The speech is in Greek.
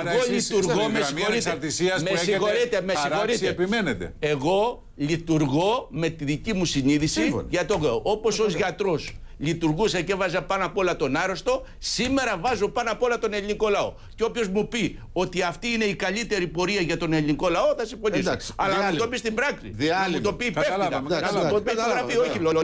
άρα εγώ λειτουργώ με συγχωρείτε. Με συγχωρείτε, με συγχωρείτε. επιμένετε. Εγώ λειτουργώ με τη δική μου συνείδηση Σύμφωνη. για το Όπως ως γιατρός λειτουργούσα και βάζα πάνω απ' όλα τον άρρωστο, σήμερα βάζω πάνω απ' όλα τον ελληνικό λαό. Και όποιος μου πει ότι αυτή είναι η καλύτερη πορεία για τον ελληνικό λαό, θα συμφωνήσω. Αλλά να μου το πεις στην πράξη. Να μου το πει υπεύθυνα. Να μου το πει γραφείο, όχι